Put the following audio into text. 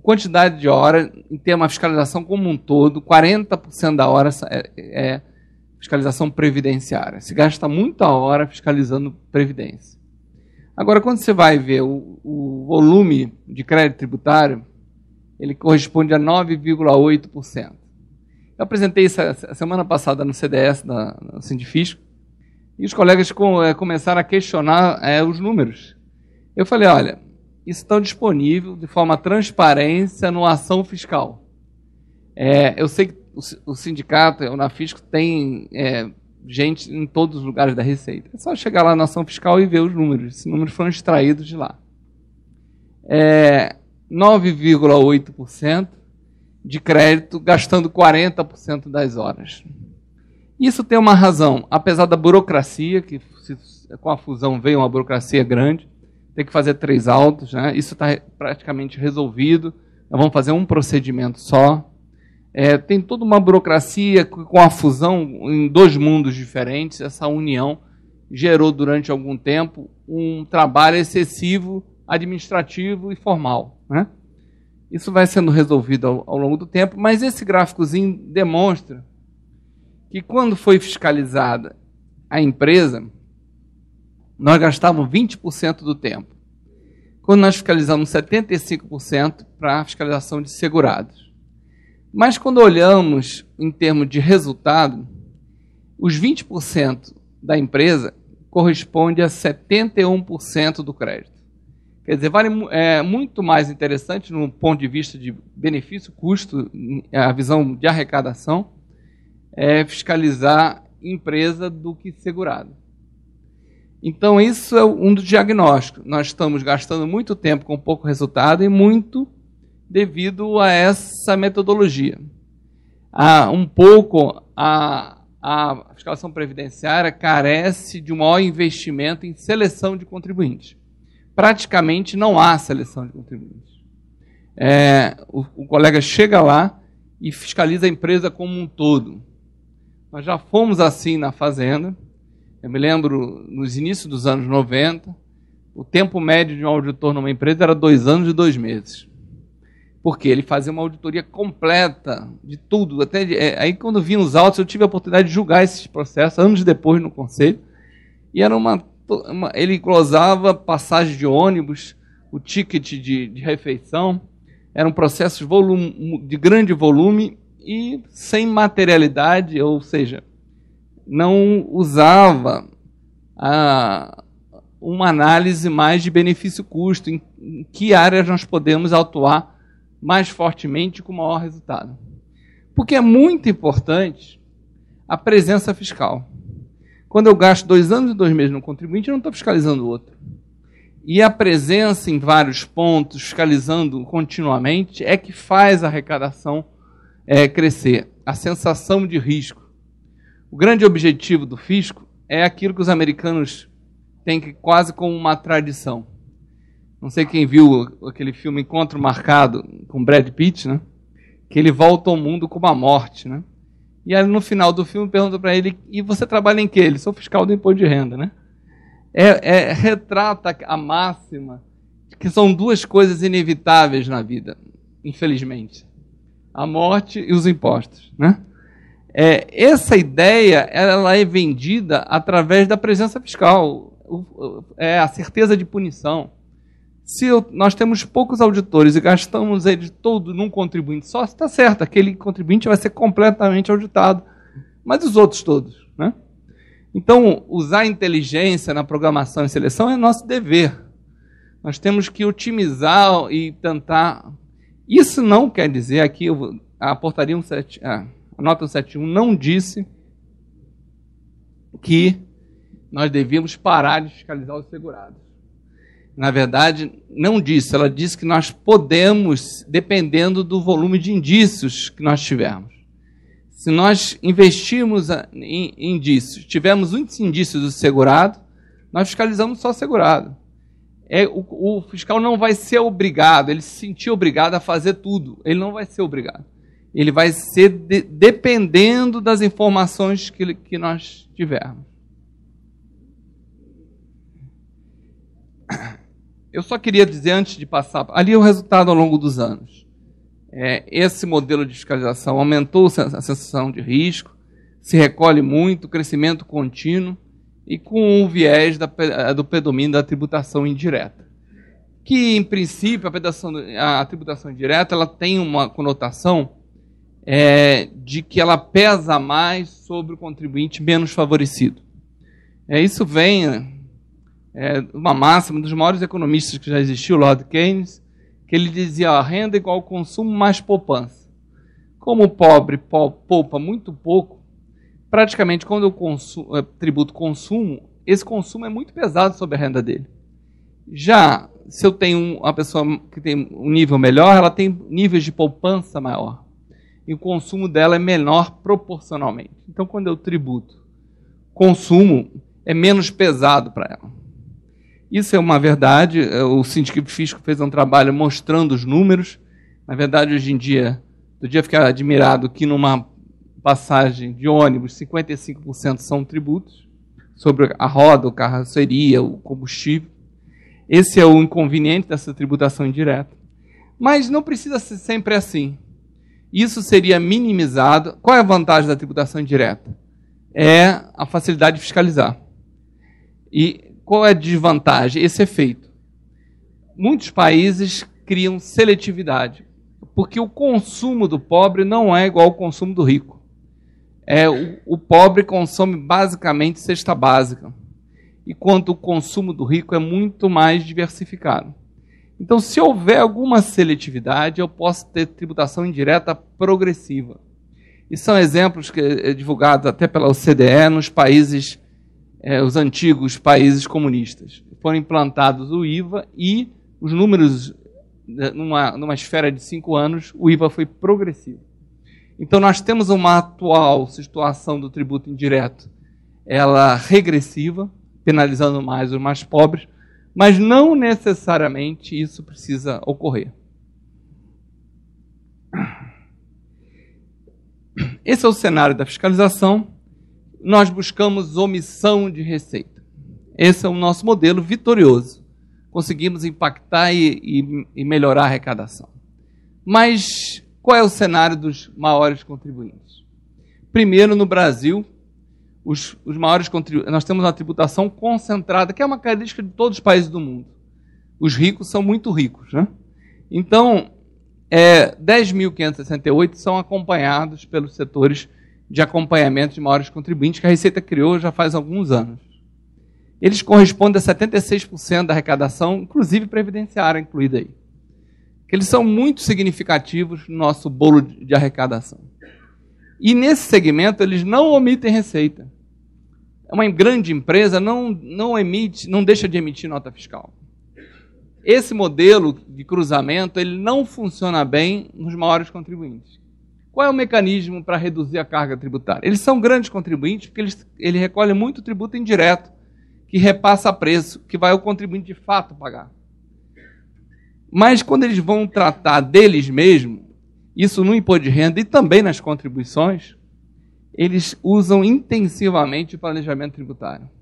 quantidade de horas em termos de fiscalização como um todo, 40% da hora é, é, fiscalização previdenciária. Se gasta muita hora fiscalizando previdência. Agora, quando você vai ver o, o volume de crédito tributário, ele corresponde a 9,8%. Eu apresentei isso a semana passada no CDS, na, no Sindifisco, e os colegas com, é, começaram a questionar é, os números. Eu falei, olha, estão disponíveis de forma transparência no ação fiscal. É, eu sei que o, sindicato, o Nafisco, tem é, gente em todos os lugares da Receita. É só chegar lá na ação fiscal e ver os números. Esses números foram extraídos de lá. É, 9,8% de crédito, gastando 40% das horas. Isso tem uma razão. Apesar da burocracia, que com a fusão veio uma burocracia grande, ter que fazer três autos, né? Isso está praticamente resolvido. Nós vamos fazer um procedimento só. É, tem toda uma burocracia com a fusão em dois mundos diferentes. Essa união gerou durante algum tempo um trabalho excessivo, administrativo e formal. Né? Isso vai sendo resolvido ao, ao longo do tempo, mas esse gráficozinho demonstra que quando foi fiscalizada a empresa, nós gastávamos 20% do tempo. Quando nós fiscalizamos 75% para fiscalização de segurados. Mas quando olhamos em termos de resultado, os 20% da empresa corresponde a 71% do crédito. Quer dizer, vale, é muito mais interessante no ponto de vista de benefício, custo, a visão de arrecadação, é fiscalizar empresa do que segurado. Então, isso é um dos diagnósticos. Nós estamos gastando muito tempo com pouco resultado e muito devido a essa metodologia. um pouco a, a fiscalização previdenciária carece de um maior investimento em seleção de contribuintes. Praticamente não há seleção de contribuintes. É, o, o colega chega lá e fiscaliza a empresa como um todo. Nós já fomos assim na Fazenda eu me lembro, nos inícios dos anos 90, o tempo médio de um auditor numa empresa era dois anos e dois meses. Porque ele fazia uma auditoria completa de tudo. Até de, é, aí, quando vinham os autos, eu tive a oportunidade de julgar esses processos anos depois no conselho. E era uma, uma ele glosava passagem de ônibus, o ticket de, de refeição. Eram processos volume, de grande volume e sem materialidade, ou seja, não usava a, ah, uma análise mais de benefício-custo, em, em que áreas nós podemos atuar mais fortemente com maior resultado. Porque é muito importante a presença fiscal. Quando eu gasto dois anos e dois meses no contribuinte, eu não estou fiscalizando o outro. E a presença em vários pontos, fiscalizando continuamente, é que faz a arrecadação é, crescer. A sensação de risco. O grande objetivo do fisco é aquilo que os americanos têm que, quase como uma tradição. Não sei quem viu aquele filme Encontro Marcado com Brad Pitt, né? Que ele volta ao mundo com uma morte, né? E aí, no final do filme pergunta para ele: "E você trabalha em que Ele: "Sou fiscal do imposto de renda", né? É, é, retrata a máxima de que são duas coisas inevitáveis na vida, infelizmente: a morte e os impostos, né? É, essa ideia ela é vendida através da presença fiscal, o, é a certeza de punição. Se eu, nós temos poucos auditores e gastamos ele todo num contribuinte só, está certo, aquele contribuinte vai ser completamente auditado, mas os outros todos. Né? Então, usar inteligência na programação e seleção é nosso dever. Nós temos que otimizar e tentar. Isso não quer dizer aqui, eu, a portaria 17. Ah, a nota 71 não disse que nós devíamos parar de fiscalizar os segurados. Na verdade, não disse, ela disse que nós podemos, dependendo do volume de indícios que nós tivermos. Se nós investirmos em indícios, tivermos uns indícios do segurado, nós fiscalizamos só o segurado. É, o, o fiscal não vai ser obrigado, ele se sentir obrigado a fazer tudo, ele não vai ser obrigado ele vai ser de, dependendo das informações que, que nós tivermos. Eu só queria dizer antes de passar, ali é o resultado ao longo dos anos. É, esse modelo de fiscalização aumentou a sensação de risco, se recolhe muito, crescimento contínuo e com o viés da, do predomínio da tributação indireta. Que, em princípio, a tributação, a tributação indireta ela tem uma conotação é, de que ela pesa mais sobre o contribuinte menos favorecido. É, isso vem é, uma máxima um dos maiores economistas que já existiu, Lord Keynes, que ele dizia: ó, renda é igual consumo mais poupança. Como o pobre poupa muito pouco, praticamente quando eu consumo, eu é, tributo consumo, esse consumo é muito pesado sobre a renda dele. Já se eu tenho uma pessoa que tem um nível melhor, ela tem níveis de poupança maior e o consumo dela é menor proporcionalmente. Então, quando eu tributo, consumo é menos pesado para ela. Isso é uma verdade. É, o Sindicato Fisco fez um trabalho mostrando os números. Na verdade, hoje em dia, do dia ficar admirado que numa passagem de ônibus, 55% são tributos sobre a roda, o carroceria, o combustível. Esse é o inconveniente dessa tributação indireta. Mas não precisa ser sempre assim. Isso seria minimizado. Qual é a vantagem da tributação indireta? É a facilidade de fiscalizar. E qual é a desvantagem? Esse efeito. Muitos países criam seletividade, porque o consumo do pobre não é igual ao consumo do rico. É, o, o pobre consome basicamente cesta básica, enquanto o consumo do rico é muito mais diversificado. Então, se houver alguma seletividade, eu posso ter tributação indireta progressiva. E são exemplos que, é, divulgados até pela OCDE nos países, é, os antigos países comunistas. Foram implantados o IVA e os números, eh, numa, numa esfera de cinco anos, o IVA foi progressivo. Então, nós temos uma atual situação do tributo indireto, ela regressiva, penalizando mais os mais pobres, mas não necessariamente isso precisa ocorrer. Esse é o cenário da fiscalização. Nós buscamos omissão de receita. Esse é o nosso modelo vitorioso. Conseguimos impactar e, e, e melhorar a arrecadação. Mas qual é o cenário dos maiores contribuintes? Primeiro, no Brasil, os, os maiores contribuintes. Nós temos uma tributação concentrada, que é uma característica de todos os países do mundo. Os ricos são muito ricos. Né? Então, é, 10.568 são acompanhados pelos setores de acompanhamento de maiores contribuintes que a Receita criou já faz alguns anos. Eles correspondem a 76% da arrecadação, inclusive previdenciária incluída aí. Eles são muito significativos no nosso bolo de arrecadação. E nesse segmento, eles não omitem receita. É uma grande empresa não, não emite, não deixa de emitir nota fiscal. Esse modelo de cruzamento ele não funciona bem nos maiores contribuintes. Qual é o mecanismo para reduzir a carga tributária? Eles são grandes contribuintes porque eles, ele recolhe muito tributo indireto, que repassa a preço, que vai o contribuinte de fato pagar. Mas quando eles vão tratar deles mesmos, isso no imposto de renda e também nas contribuições, eles usam intensivamente o planejamento tributário.